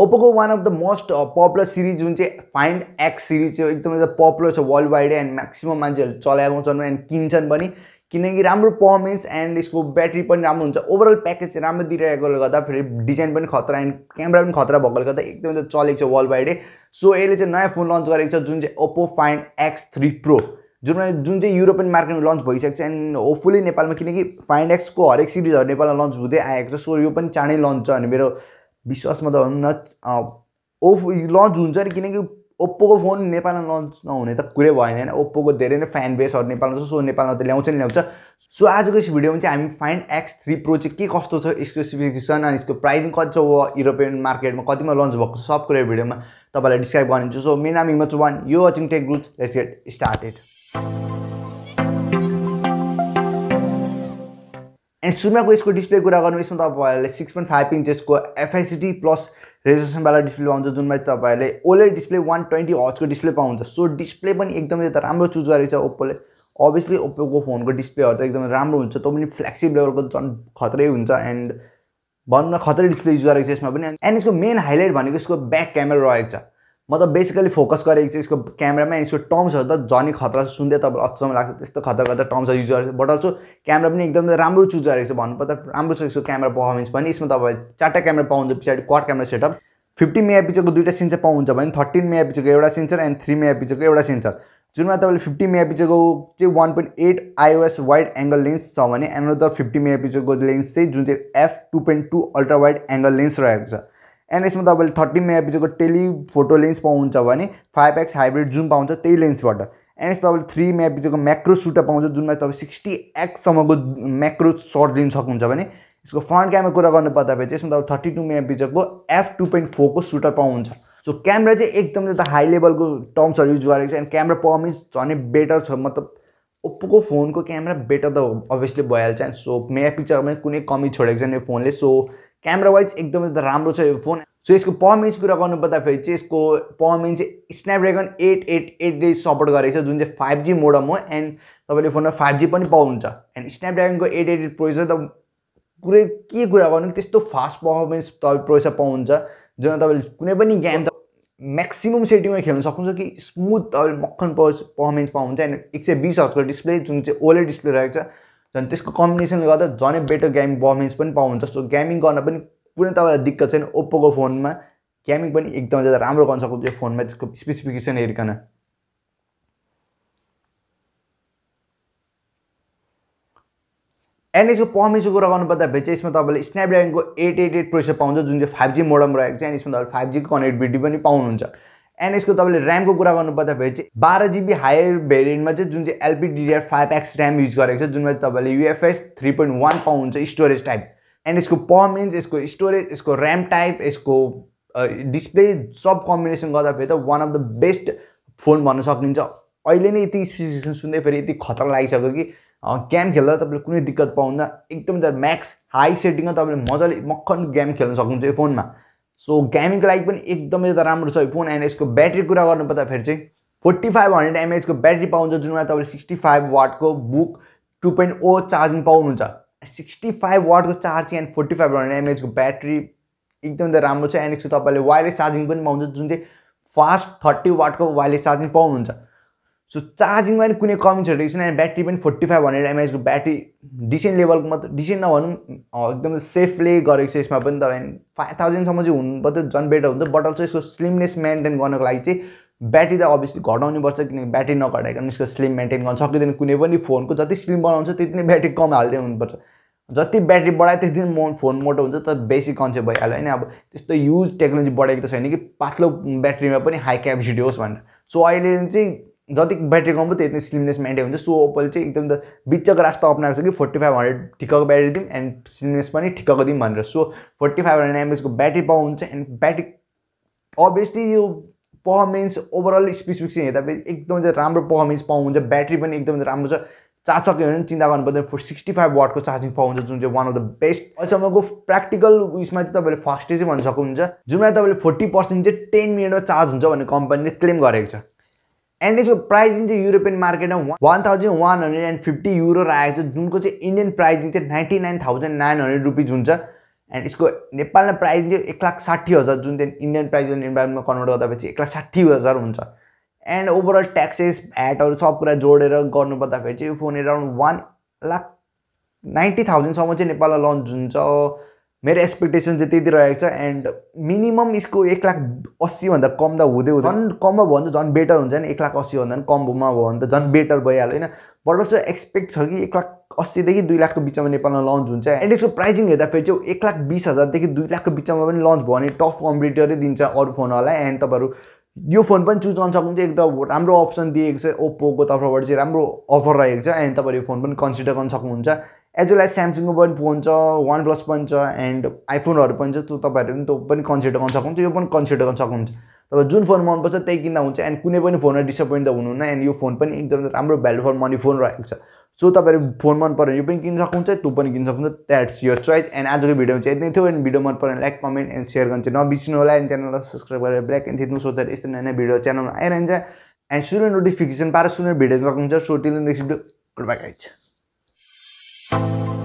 ओप्पोको one of the most popular series जुन चाहिँ find x series चाहिँ एकदमै पपुलर छ वर्ल्ड वाइड एन्ड म्याक्सिमम् मान्छेहरूले चलाएको छन् एन्ड किन्छन् पनि किनकि राम्रो पर्फर्मेन्स एन्ड यसको ब्याट्री पनि राम्रो हुन्छ ओभरअल प्याकेज चाहिँ राम्रो दिइरहेकोले गर्दा फेरि डिजाइन पनि खतरा एन्ड क्यामेरा पनि खतरा भएकोले गर्दा एकदमै चलेको छ वर्ल्ड वाइडै सो यसले चाहिँ नयाँ फोन लन्च गरेको छ जुन चाहिँ Oppo find X three pro जुन जुन चाहिँ युरोपियन मार्केटमा लन्च भइसकेको छ एन्ड होपफुली नेपालमा किनकि फाइन्ड एक्सको हरेक सिरिजहरू नेपालमा लन्च हुँदै आएको छ सो यो पनि चाँडै लन्च छ अनि मेरो विश्वासमा त भनौँ न ओप्पो लन्च हुन्छ नि किनकि ओप्पोको फोन नेपालमा लन्च नहुने त कुरै भएन होइन ओप्पोको धेरै नै फ्यान बेसहरू नेपालमा छ सो नेपालमा त ल्याउँछ नि ल्याउँछ सो आजको यस भिडियोमा चाहिँ हामी फाइन्ड एक्स थ्री प्रो चाहिँ के कस्तो छ स्पेसिफिकेसन अनि यसको प्राइसिङ कति छ युरोपियन मार्केटमा कतिमा लन्च भएको छ सब कुरा भिडियोमा तपाईँलाई डिस्क्राइब गरिदिन्छु सो मेरो नाम हिमच वान यो watching tech growth let's get started and सुरुमाको यसको डिस्प्ले कुरा गर्नु यसमा तपाईँहरूले सिक्स पोइन्ट फाइभ इन्चेसको एफआइसिटी प्लस रेजोलेसनवाला डिस्प्ले पाउँछ जुनमा तपाईँहरूले ओलेड डिस्प्ले वान ट्वेन्टी हजको डिस्प्ले पाउँछ सो डिस्प्ले पनि एकदमै त राम्रो चुज गरेको छ ओप्पोले अभियसली ओप्पोको फोनको डिस्प्लेहरू त एकदमै राम्रो हुन्छ त्यो पनि फ्लेक्सिबल लेभलको झन् खत्रै हुन्छ एन्ड भन्न खत्रै डिस्प्ले युज गरेको छ यसमा पनि एन्ड यसको मेन हाइलाइट भनेको यसको ब्याक क्यामेरा रहेको छ मतलब बेसिकली फोकस गरेको छु यसको क्यामरामा यसको टर्म्सहरू त झनै खतरा छ सुन्दै तपाईँलाई अचम्म लाग्छ त्यस्तो खतरा खतरा टर्म्सहरू युज गरेको बट अल्सो क्यामरा पनि एकदम राम्रो चुज गरेको छ भन्नुपर्दा राम्रो छ यसको क्यामरा पर्फर्मेन्स पनि यसमा तपाईँ चारवटा क्यामेरा पाउनुहुन्छ पछाडि quad camera setup fifteen mega पिक्चरको दुइटा सेन्सर पाउनुहुन्छ भने थर्टिन मेगा पिक्चरको एउटा सेन्सर एन्ड थ्री मेगा पिक्चरको एउटा सेन्सर जुनमा तपाईँले फिफ्टी मेगा पिक्चरको चाहिँ one point eight IOS wide angle lens छ भने एनदर फिफ्टी मेगा पिक्चरको लेन्स चाहिँ जुन चाहिँ F two point two ultra wide angle lens रहेको छ एन्ड यसमा तपाईँले थर्टी मेगापिक्सलको टेलिफोटो लेन्स पाउनुहुन्छ भने फाइभ एक्स हाइब्रिड जुम पाउँछ त्यही लेन्सबाट एन्ड यसमा तपाईँले थ्री मेगापिक्सलको म्याक्रो सुटर पाउँछ जुनमा तपाईँ सिक्सटी एक्ससम्मको म्याक्रो सर्ट लिन सक्नुहुन्छ भने यसको फ्रन्ट क्यामेरा कुरा गर्नु पर्दाखेरि चाहिँ यसमा तपाईँ थर्टी टू पिक्सलको एफ टू पोइन्ट फोरको सुटर पाउनुहुन्छ सो क्यामेरा चाहिँ एकदम त हाई लेभलको टर्म्सहरू युज गरेको छ एन्ड क्यामेरा पर्मिस झन् बेटर छ मतलब ओप्पोको फोनको क्यामेरा बेटर त अभियसली भइहाल्छ एन्ड सो मेगा पिक्चरमा कुनै कमी छोडेको छैन यो फोनले सो क्यामेरा वाइज एकदमै राम्रो छ यो फोन सो यसको पर्मेन्स कुरा गर्नु गर्नुपर्दाखेरि चाहिँ यसको पर्मेन्स चाहिँ स्न्यापड्रेगन एट एट एटले सपोर्ट गरेको छ जुन चाहिँ फाइभ जी मोडम हो एन्ड तपाईँले फोनमा फाइभ जी पनि पाउनुहुन्छ एन्ड स्न्यापड्रेगनको एट एट एट प्रोसेसर त कुरै के कुरा गर्नु त्यस्तो फास्ट पर्फर्मेन्स तपाईँ प्रोसेसर पाउनुहुन्छ जुन तपाईँले कुनै पनि गेम त म्याक्सिमम् सेटिङमा खेल्न सक्नुहुन्छ कि स्मुथ तपाईँले मक्खन पर्फर्मेन्स पाउनुहुन्छ एन्ड एक सय बिस डिस्प्ले जुन चाहिँ ओले डिस्प्ले रहेको छ झन् त्यसको कम्बिनेसनले गर्दा झनै बेटर गेमिङ पर्मेन्स पनि पाउनुहुन्छ सो गेमिङ गर्न पनि कुनै तपाईँलाई दिक्कत छैन ओप्पोको फोनमा गेमिङ पनि एकदमै ज्यादा राम्रो गर्न सक्नुहुन्छ यो फोनमा त्यसको स्पेसिफिकेसन हेरिकन एन्ड यसको पर्मेन्सको कुरा गर्नुपर्दाखेरि चाहिँ यसमा तपाईँले स्न्यापड्रागनको एट एट एट प्रोसेसर पाउँछ जुन चाहिँ फाइभ जी मोडम रहेको छ एन्ड यसमा तपाईँले फाइभ जीको कनेक्टिभिटी पनि पाउनुहुन्छ एन्ड यसको तपाईँले ऱ्यामको कुरा गर्नुपर्दाखेरि चाहिँ बाह्र जिबी हायर भेरिएन्टमा चाहिँ जुन चाहिँ LPDDR five X RAM use गरेको छ जुनमा चाहिँ तपाईँले युएफएस थ्री पोइन्ट वान पाउनुहुन्छ स्टोरेज टाइप एन्ड यसको पर्मेन्स यसको स्टोरेज यसको ऱ्याम टाइप यसको डिस्प्ले सब कम्बिनेसन गर्दाखेरि त one of the best phone भन्न सकिन्छ अहिले नै यति स्पेसिफिकेसन सुन्दै फेरि यति खतरा लागिसक्यो कि गेम खेल्दा तपाईँले कुनै दिक्कत पाउँदा एकदम म्याक्स हाई सेटिङमा तपाईँले मजाले मक्खन गेम खेल्न सक्नुहुन्छ यो फोनमा सो गेमिङको लागि पनि एकदमै त राम्रो छ यो फोन एन्ड यसको ब्याट्री कुरा गर्नु पर्दाखेरि चाहिँ फोर्टी फाइभ हन्ड्रेड एमएचको ब्याट्री पाउँछ जुनमा तपाईँले सिक्सटी फाइभ वाटको बुक टु पोइन्ट ओ चार्जिङ पाउनुहुन्छ सिक्सटी फाइभ वाटको charging and forty five hundred एमएचको ब्याट्री एकदमै राम्रो छ एन्ड यसको तपाईँले वायरलेस चार्जिङ पनि पाउँछ जुन चाहिँ फास्ट थर्टी वाटको वायरलेस चार्जिङ पाउनुहुन्छ सो चार्जिङमा पनि कुनै कमी छैन छैन ब्याट्री पनि फोर्टी फाइभ हन्ड्रेड एमएचको ब्याट्री डिसेन्ट लेभलको मात्र डिसेन्ट नभनौँ एकदम सेफले गरेको छ यसमा पनि तपाईँ फाइभ थाउजन्डसम्म चाहिँ हुनु मात्रै झन् बेटर हुन्छ बट अल्सो यसको स्लिमनेस मेन्टेन गर्नको लागि चाहिँ ब्याट्री त अभियसली पर्छ किनकि ब्याट्री नघटाएको कारण यसको स्लिम मेन्टेन गर्न सकिँदैन कुनै पनि फोनको जति स्लिम बनाउँछ त्यति नै ब्याट्री कम हालिदिनु हुनुपर्छ जति ब्याट्री बढायो त्यति म फोन मोटो हुन्छ तर बेसिक कन्सेप्ट भइहाल्यो होइन अब त्यस्तो युज टेक्नोलोजी बढेको त छैन कि पातलो ब्याट्रीमा पनि हाई क्यापेसिटी होस् भनेर सो अहिले चाहिँ जति ब्याट्री कम्पो त्यति स्लिमनेस मेन्टेन हुन्छ सो ओप्पोले चाहिँ एकदम त बिचको रास्ता अप्नाएको छ कि फोर्टी फाइभ हन्ड्रेड ठिक्कको ब्याट्री दिउँ एन्ड स्लिमनेस पनि ठिक्कको दिउँ भनेर सो फोर्टी फाइभ हन्ड्रेड एमएचको ब्याट्री पावर हुन्छ एन्ड ब्याट्री अभियसली यो पर्फर्मेन्स ओभरअल स्पेसिफिक हेर्दा एकदमै एकदम चाहिँ राम्रो पर्फर्मेन्स हुन्छ ब्याट्री पनि एकदम राम्रो छ सक्यो भने चिन्ता गर्नु पर्दैन फोर सिक्सटी फाइभ वाटको चार्जिङ पाउँछ जुन चाहिँ वान अफ द बेस्ट अहिलेसम्मको प्र्याक्टिकल उयसमा चाहिँ तपाईँले फास्टेस्ट भन्न सक्नुहुन्छ जुनमा तपाईँले फोर्टी पर्सेन्ट चाहिँ टेन मिनटमा चार्ज हुन्छ भन्ने कम्पनीले क्लेम गरेको छ एन्ड यसको प्राइस जुन चाहिँ युरोपियन मार्केटमा one thousand one hundred and fifty euro राखेको छ जुनको चाहिँ इन्डियन प्राइस जुन चाहिँ ninety nine thousand nine hundred rupees हुन्छ एन्ड यसको नेपालमा प्राइस चाहिँ एक लाख साठी हजार जुन चाहिँ इन्डियन प्राइस जुन इन्भाइरोमेन्टमा कन्भर्ट गर्दाखेरि एक लाख साठी हजार हुन्छ एन्ड ओभरअल ट्याक्सेस भ्याटहरू सब कुरा जोडेर गर्नु पर्दाखेरि चाहिँ यो phone around one lakh ninety थाउजन्डसम्म चाहिँ नेपालमा लन्च हुन्छ मेरो एक्सपेक्टेसन चाहिँ त्यति रहेको छ एन्ड मिनिमम यसको एक लाख अस्सीभन्दा कम त हुँदै हुँदैन झन् कममा भयो भने त झन् बेटर हुन्छ नि एक लाख अस्सीभन्दा पनि कममा भयो भने त झन् बेटर भइहाल्यो होइन बट चाहिँ एक्सपेक्ट छ कि एक लाख अस्सीदेखि दुई लाखको बिचमा नेपालमा लन्च हुन्छ एन्ड यसको प्राइजिङ हेर्दाखेरि चाहिँ एक लाख बिस हजारदेखि दुई लाखको बिचमा पनि लन्च भयो भने टफ कम्प्युटरै दिन्छ अरू फोनहरूलाई एन्ड तपाईँहरू यो फोन पनि चुज गर्न सक्नुहुन्छ एकदम राम्रो अप्सन दिएको छ ओप्पोको तर्फबाट चाहिँ राम्रो अफर रहेको छ एन्ड तपाईँहरू यो फोन पनि कन्सिडर गर्न सक्नुहुन्छ एज वेल एज स्यामसङको पनि फोन छ वान प्लस पनि छ एन्ड आइफोनहरू पनि छ त्यो तपाईँहरू पनि त्यो पनि कन्सिडर गर्न सक्नुहुन्छ यो पनि कन्सिडर गर्न सक्नुहुन्छ तपाईँ जुन फोन मनपर्छ त्यही किन्दा हुन्छ एन्ड कुनै पनि फोनमा डिसपोइन्ट त हुनुहुन्न एन्ड यो फोन पनि एकदम राम्रो भ्यालु फर मनी फोन रहेको छ सो तपाईँहरू फोन मन पऱ्यो यो पनि किन्न सक्नुहुन्छ त्यो पनि किन्न सक्नुहुन्छ द्याट्स यर चोइस एन्ड आजको भिडियोमा चाहिँ यति थियो एन्ड भिडियो मन पऱ्यो लाइक कमेन्ट एन्ड सेयर गर्छ नबिर्सिनु होला एन्ड च्यानललाई सब्सक्राइब गरेर ब्ल्याक एन्ड थिच्नु सोधेर यस्तो नयाँ नयाँ भिडियो च्यानलमा आइरहन्छ एन्ड सुन नोटिफिकेसन पाएर सुनेर भिडियो सक्नुहुन्छ so till next video goodbye guys Thank you